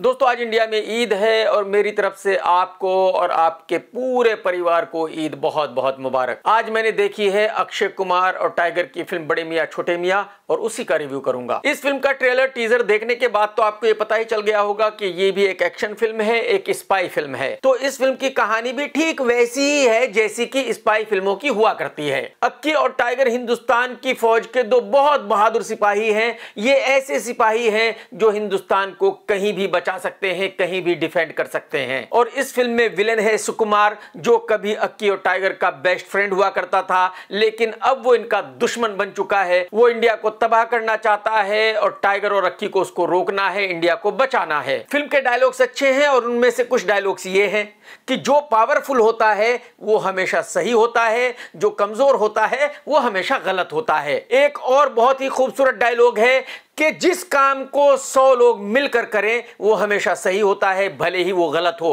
दोस्तों आज इंडिया में ईद है और मेरी तरफ से आपको और आपके पूरे परिवार को ईद बहुत बहुत मुबारक आज मैंने देखी है अक्षय कुमार और टाइगर की फिल्म बड़े मियाँ छोटे मियाँ और उसी का रिव्यू करूंगा इस फिल्म का ट्रेलर टीजर देखने के बाद तो आपको ये पता ही चल गया होगा कि ये भी एक एक्शन फिल्म है एक स्पाई फिल्म है तो इस फिल्म की कहानी भी ठीक वैसी ही है जैसी की स्पाई फिल्मों की हुआ करती है अक्की और टाइगर हिंदुस्तान की फौज के दो बहुत बहादुर सिपाही है ये ऐसे सिपाही है जो हिंदुस्तान को कहीं भी बचा बचा सकते हैं कहीं भी डिफेंड कर सकते हैं और इस फिल्म में विलेन है सुकुमार जो कभी अक्की और टाइगर का बेस्ट फ्रेंड हुआ करता था लेकिन अब वो इनका दुश्मन बन चुका है वो इंडिया को तबाह करना चाहता है और टाइगर और अक्की को उसको रोकना है इंडिया को बचाना है फिल्म के डायलॉग्स अच्छे हैं और उनमें से कुछ डायलॉग्स ये हैं कि जो पावरफुल होता है वो हमेशा सही होता है जो कमजोर होता है वो हमेशा गलत होता है एक और बहुत ही खूबसूरत डायलॉग है कि जिस काम को सौ लोग मिलकर करें वो हमेशा सही होता है भले ही वो गलत हो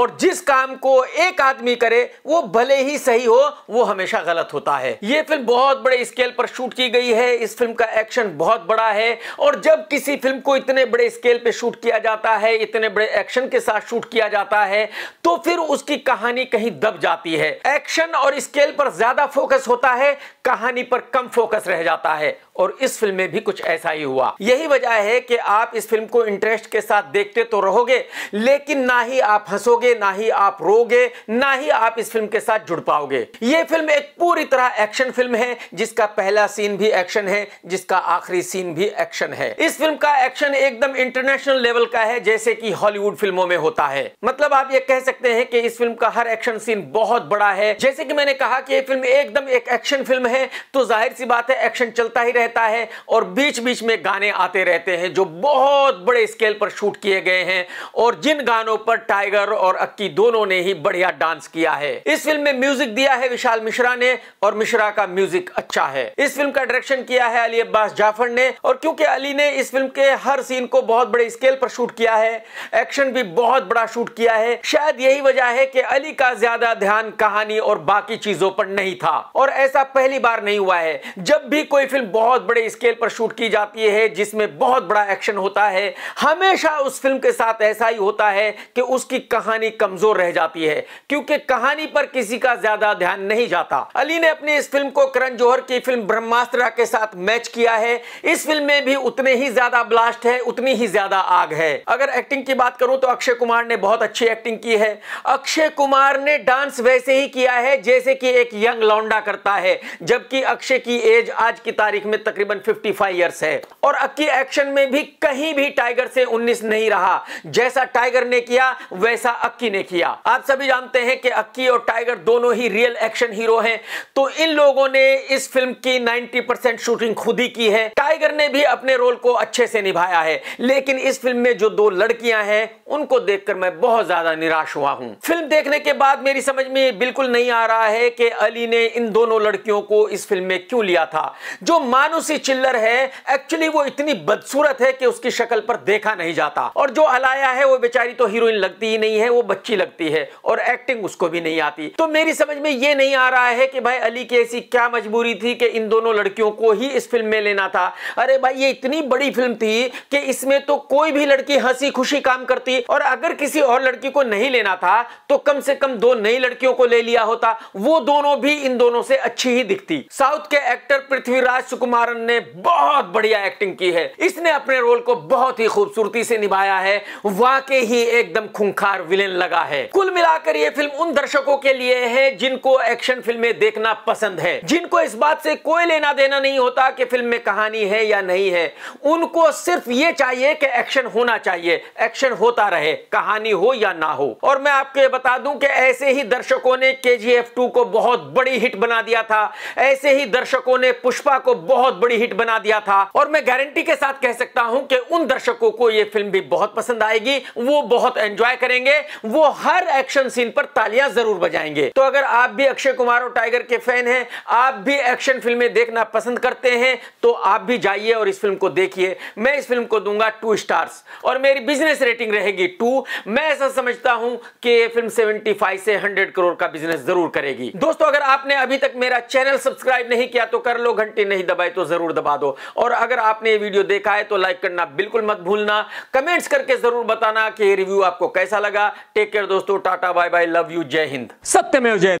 और जिस काम को एक आदमी करे वो भले ही सही हो वो हमेशा गलत होता है ये फिल्म बहुत बड़े स्केल पर शूट की गई है इस फिल्म का एक्शन बहुत बड़ा है और जब किसी फिल्म को इतने बड़े स्केल पर शूट किया जाता है इतने बड़े एक्शन के साथ शूट किया जाता है तो फिर उसकी कहानी कहीं दब जाती है एक्शन और स्केल पर ज्यादा फोकस होता है कहानी पर कम फोकस रह जाता है और इस फिल्म में भी कुछ ऐसा ही हुआ यही वजह है कि आप इस फिल्म को इंटरेस्ट के साथ देखते तो रहोगे लेकिन ना ही आप हंसोगे ना ही आप रोगे ना ही आप इस फिल्म के साथ जुड़ पाओगे ये फिल्म एक पूरी तरह एक्शन फिल्म है जिसका पहला सीन भी एक्शन है जिसका आखिरी सीन भी एक्शन है इस फिल्म का एक्शन एकदम इंटरनेशनल लेवल का है जैसे की हॉलीवुड फिल्मों में होता है मतलब आप ये कह सकते हैं कि इस फिल्म का हर एक्शन सीन बहुत बड़ा है जैसे कि मैंने कहा कि ये फिल्म एकदम एक एक्शन फिल्म है तो जाहिर सी बात है एक्शन चलता ही रहता रहता है और बीच बीच में गाने आते रहते हैं जो बहुत बड़े स्केल पर शूट किए गए हैं और जिन गानों पर टाइगर और अक्की दोनों ने ही बढ़िया डांस किया है इस फिल्म में म्यूजिक दिया है विशाल मिश्रा ने और मिश्रा का म्यूजिक अच्छा है इस फिल्म का डायरेक्शन किया है अली अब्बास जाफर ने और क्योंकि अली ने इस फिल्म के हर सीन को बहुत बड़े स्केल पर शूट किया है एक्शन भी बहुत बड़ा शूट किया है शायद यही वजह है कि अली का ज्यादा ध्यान कहानी और बाकी चीजों पर नहीं था और ऐसा पहली बार नहीं हुआ है जब भी कोई फिल्म बहुत बहुत बड़े स्केल पर शूट की जाती है जिसमें बहुत बड़ा एक्शन होता है हमेशा उस फिल्म के साथ ऐसा ही होता है कि उसकी कहानी कमजोर रह जाती है क्योंकि कहानी पर किसी का ज्यादा ध्यान नहीं जाता अली ने अपनी इस फिल्म को करण जौहर की फिल्म ब्रह्मास्त्र के साथ मैच किया है इस फिल्म में भी उतने ही ज्यादा ब्लास्ट है उतनी ही ज्यादा आग है अगर एक्टिंग की बात करूं तो अक्षय कुमार ने बहुत अच्छी एक्टिंग की है अक्षय कुमार ने डांस वैसे ही किया है जैसे कि एक यंग लौंडा करता है जबकि अक्षय की एज आज की तारीख में तकरीबन 55 इयर्स है और अक्की एक्शन में भी कहीं भी टाइगर से 19 नहीं रहा जैसा टाइगर ने किया वैसा अक्की ने किया आप सभी जानते हैं कि अक्की और टाइगर दोनों ही रियल एक्शन हीरो हैं तो इन लोगों ने इस फिल्म की 90 परसेंट शूटिंग खुद ही की है टाइगर ने भी अपने रोल को अच्छे से निभाया है लेकिन इस फिल्म में जो दो लड़कियां हैं उनको देखकर मैं बहुत ज्यादा निराश हुआ हूं फिल्म देखने के बाद मेरी समझ में बिल्कुल नहीं आ रहा है कि अली ने इन दोनों लड़कियों को इस फिल्म में क्यों लिया था जो मां जानू सी चिल्लर है एक्चुअली वो इतनी बदसूरत है कि उसकी शक्ल पर देखा नहीं जाता और जो अलाया है वो बेचारी तो हीरोइन लगती ही नहीं है वो बच्ची लगती है और एक्टिंग उसको भी नहीं आती तो मेरी समझ में ये नहीं आ रहा है कि भाई अली की ऐसी क्या मजबूरी थी कि इन दोनों लड़कियों को ही इस फिल्म में लेना था अरे भाई ये इतनी बड़ी फिल्म थी कि इसमें तो कोई भी लड़की हंसी खुशी काम करती और अगर किसी और लड़की को नहीं लेना था तो कम से कम दो नई लड़कियों को ले लिया होता वो दोनों भी इन दोनों से अच्छी ही दिखती साउथ के एक्टर पृथ्वीराज सुकुमार कुमारन ने बहुत बढ़िया एक्टिंग की है इसने अपने रोल को बहुत ही खूबसूरती से निभाया है वाकई ही एकदम खुंखार विलेन लगा है कुल मिलाकर ये फिल्म उन दर्शकों के लिए है जिनको एक्शन फिल्में देखना पसंद है जिनको इस बात से कोई लेना देना नहीं होता कि फिल्म में कहानी है या नहीं है उनको सिर्फ ये चाहिए कि एक्शन होना चाहिए एक्शन होता रहे कहानी हो या ना हो और मैं आपको ये बता दूं कि ऐसे ही दर्शकों ने के को बहुत बड़ी हिट बना दिया था ऐसे ही दर्शकों ने पुष्पा को बहुत बहुत बड़ी हिट बना दिया था और मैं गारंटी के साथ कह सकता हूं कि उन दर्शकों को यह फिल्म भी बहुत पसंद आएगी वो बहुत एंजॉय करेंगे वो हर एक्शन सीन पर तालियां जरूर बजाएंगे तो अगर आप भी अक्षय कुमार और टाइगर के फैन हैं आप भी एक्शन फिल्में देखना पसंद करते हैं तो आप भी जाइए और इस फिल्म को देखिए मैं इस फिल्म को दूंगा टू स्टार्स और मेरी बिजनेस रेटिंग रहेगी टू मैं ऐसा समझता हूं कि ये फिल्म 75 से 100 करोड़ का बिजनेस जरूर करेगी दोस्तों अगर आपने अभी तक मेरा चैनल सब्सक्राइब नहीं किया तो कर लो घंटी नहीं दबाई तो तो जरूर दबा दो और अगर आपने ये वीडियो देखा है तो लाइक करना बिल्कुल मत भूलना कमेंट्स करके जरूर बताना कि ये रिव्यू आपको कैसा लगा टेक केयर दोस्तों tata bye bye love you Jai Hind सत्य में जय